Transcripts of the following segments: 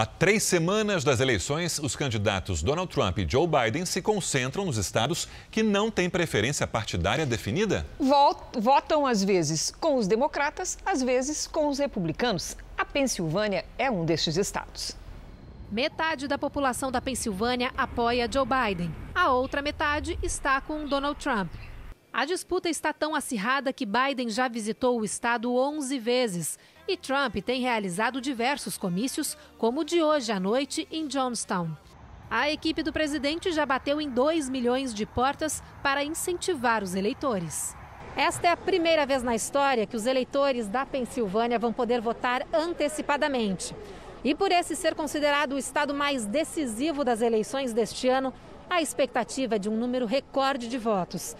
Há três semanas das eleições, os candidatos Donald Trump e Joe Biden se concentram nos estados que não têm preferência partidária definida. Votam às vezes com os democratas, às vezes com os republicanos. A Pensilvânia é um destes estados. Metade da população da Pensilvânia apoia Joe Biden. A outra metade está com Donald Trump. A disputa está tão acirrada que Biden já visitou o estado 11 vezes e Trump tem realizado diversos comícios, como o de hoje à noite em Johnstown. A equipe do presidente já bateu em 2 milhões de portas para incentivar os eleitores. Esta é a primeira vez na história que os eleitores da Pensilvânia vão poder votar antecipadamente. E por esse ser considerado o estado mais decisivo das eleições deste ano, a expectativa é de um número recorde de votos.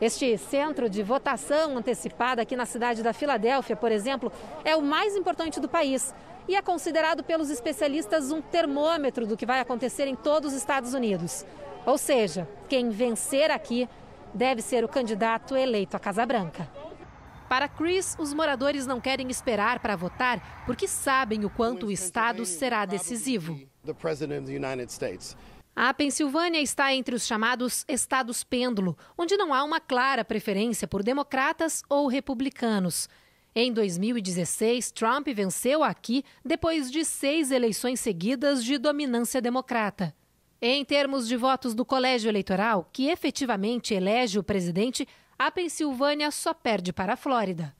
Este centro de votação antecipada aqui na cidade da Filadélfia, por exemplo, é o mais importante do país e é considerado pelos especialistas um termômetro do que vai acontecer em todos os Estados Unidos. Ou seja, quem vencer aqui deve ser o candidato eleito à Casa Branca. Para Chris, os moradores não querem esperar para votar porque sabem o quanto o Estado será decisivo. A Pensilvânia está entre os chamados estados pêndulo, onde não há uma clara preferência por democratas ou republicanos. Em 2016, Trump venceu aqui depois de seis eleições seguidas de dominância democrata. Em termos de votos do colégio eleitoral, que efetivamente elege o presidente, a Pensilvânia só perde para a Flórida.